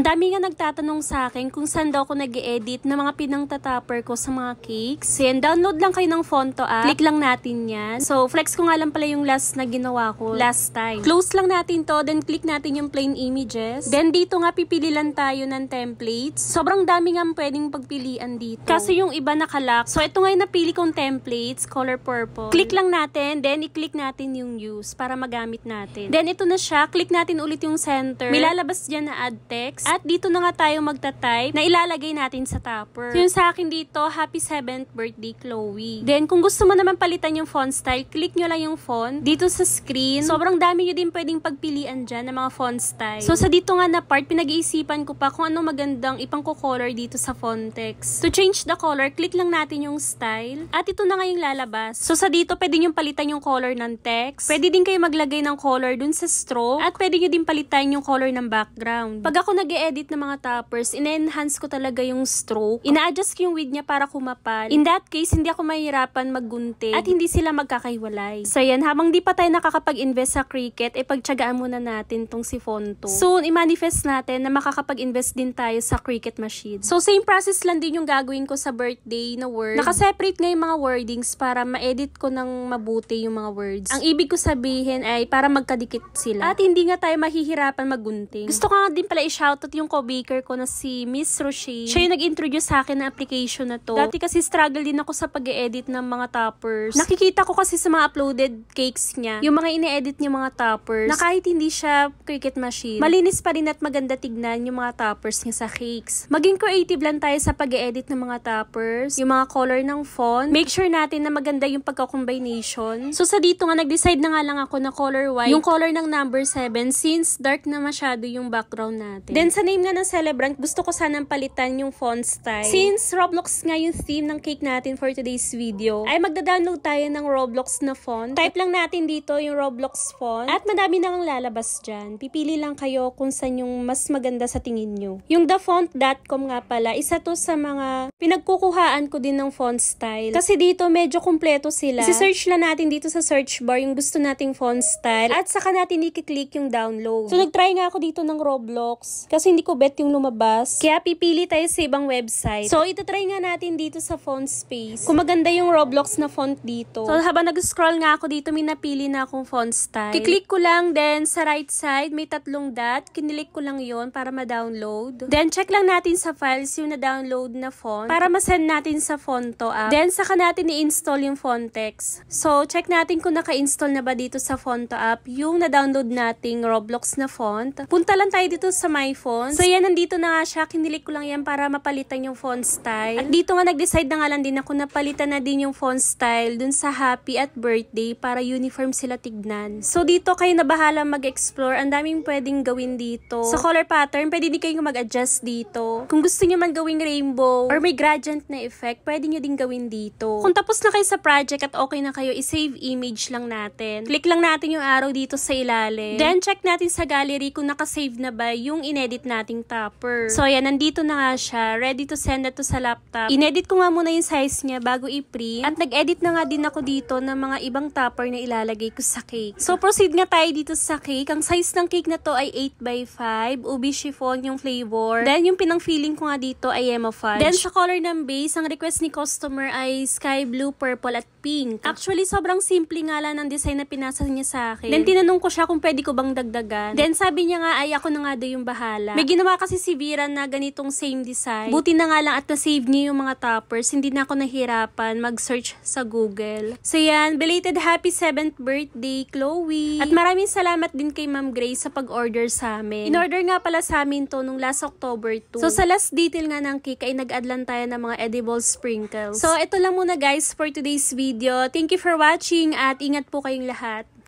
Ang dami nga nagtatanong sa akin kung saan daw ako nag edit ng mga pinangtatapper ko sa mga cakes. Yan, download lang kayo ng Fonto app. Click lang natin yan. So, flex ko nga lang pala yung last na ginawa ko last time. Close lang natin to, then click natin yung plain images. Then dito nga pipili lang tayo ng templates. Sobrang dami nga pwedeng pagpilian dito. Kaso yung iba nakalock. So, ito nga yung napili kong templates, color purple. Click lang natin, then i-click natin yung use para magamit natin. Then ito na siya, click natin ulit yung center. May lalabas dyan na add text. At dito na nga tayo magta-type na ilalagay natin sa topper. So, yung sa akin dito, happy 7th birthday, Chloe. Then, kung gusto mo naman palitan yung font style, click nyo lang yung font dito sa screen. Sobrang dami nyo din pwedeng pagpilian dyan ng mga font style. So, sa dito nga na part, pinag-iisipan ko pa kung anong magandang ipang-color dito sa font text. To change the color, click lang natin yung style. At ito na nga yung lalabas. So, sa dito, pwede nyo palitan yung color ng text. Pwede din kayo maglagay ng color dun sa stroke. At pwede nyo din palitan yung color ng background. Pag ako nag nag edit ng mga toppers, in-enhance ko talaga yung stroke. Ina-adjust ko yung width niya para kumapal. In that case, hindi ako mahirapan maggunting at hindi sila magkakahiwalay. So yan, habang di pa tayo nakakapag-invest sa Cricut, eh pagtsagaan muna natin tong si Fonto. Soon, i-manifest natin na makakapag-invest din tayo sa Cricut machine. So same process lang din yung gagawin ko sa birthday na word. Nakaseparate nga yung mga wordings para ma-edit ko ng mabuti yung mga words. Ang ibig ko sabihin ay para magkadikit sila. At hindi nga tayo mahihirapan maggunting. Gusto ko nga din pala i-shout shoutout yung co-baker ko na si Miss Roche. Siya yung nag-introduce sa akin na application na to. Dati kasi struggle din ako sa pag edit ng mga toppers. Nakikita ko kasi sa mga uploaded cakes niya, yung mga ine-edit niya mga toppers, na kahit hindi siya cricket machine, malinis pa rin at maganda tignan yung mga toppers niya sa cakes. Maging creative lang tayo sa pag edit ng mga toppers, yung mga color ng font. Make sure natin na maganda yung pagka-combination. So sa dito nga, nag-decide na nga lang ako na color white, yung color ng number 7 since dark na masyado yung background natin. Then And sa name nga ng celebrant, gusto ko sanang palitan yung font style. Since Roblox nga yung theme ng cake natin for today's video, ay magda-download tayo ng Roblox na font. Type lang natin dito yung Roblox font. At madami kang lalabas dyan. Pipili lang kayo kung saan yung mas maganda sa tingin nyo. Yung thefont.com nga pala, isa to sa mga pinagkukuhaan ko din ng font style. Kasi dito medyo kumpleto sila. I-search lang natin dito sa search bar yung gusto nating font style. At saka natin i-click yung download. So nag-try nga ako dito ng Roblox. Kasi kasi hindi ko bet yung lumabas. Kaya pipili tayo sa ibang website. So, ito try nga natin dito sa font space. Kung maganda yung Roblox na font dito. So, habang nag-scroll nga ako dito, may napili na akong font style. Kiklik ko lang, then sa right side, may tatlong dot. Kinilik ko lang yon para ma-download. Then, check lang natin sa files yung na-download na font para masend natin sa Fonto app. Then, saka natin i-install yung Fontex. So, check natin kung naka-install na ba dito sa Fonto app yung na-download nating Roblox na font. Punta lang tayo dito sa My Font fonts. So yan, nandito na nga siya. Kinilik ko lang yan para mapalitan yung font style. At dito nga nag-decide na nga lang din ako na palitan na din yung font style dun sa happy at birthday para uniform sila tignan. So dito kayo na bahala mag-explore. Ang daming pwedeng gawin dito. Sa color pattern, pwede din kayong mag-adjust dito. Kung gusto niyo man gawing rainbow or may gradient na effect, pwede niyo din gawin dito. Kung tapos na kayo sa project at okay na kayo, i-save image lang natin. Click lang natin yung arrow dito sa ilalim. Then check natin sa gallery kung nakasave na ba yung inedit gamit nating topper. So ayan, nandito na nga siya. Ready to send na to sa laptop. Inedit ko nga muna yung size niya bago i-print. At nag-edit na nga din ako dito ng mga ibang topper na ilalagay ko sa cake. So proceed nga tayo dito sa cake. Ang size ng cake na to ay 8x5. Ubi chiffon yung flavor. Then yung pinang-feeling ko nga dito ay Emma Fudge. Then sa color ng base, ang request ni customer ay sky blue, purple at pink. Actually, sobrang simple nga lang ng design na pinasa niya sa akin. Then tinanong ko siya kung pwede ko bang dagdagan. Then sabi niya nga ay ako na nga yung bahala wala. May ginawa kasi si Vera na ganitong same design. Buti na nga lang at na-save niya yung mga toppers. Hindi na ako nahirapan mag-search sa Google. So yan, belated happy 7th birthday, Chloe. At maraming salamat din kay Ma'am Grace sa pag-order sa amin. In-order nga pala sa amin to nung last October 2. So sa last detail nga ng cake ay nag-add tayo ng mga edible sprinkles. So ito lang muna guys for today's video. Thank you for watching at ingat po kayong lahat.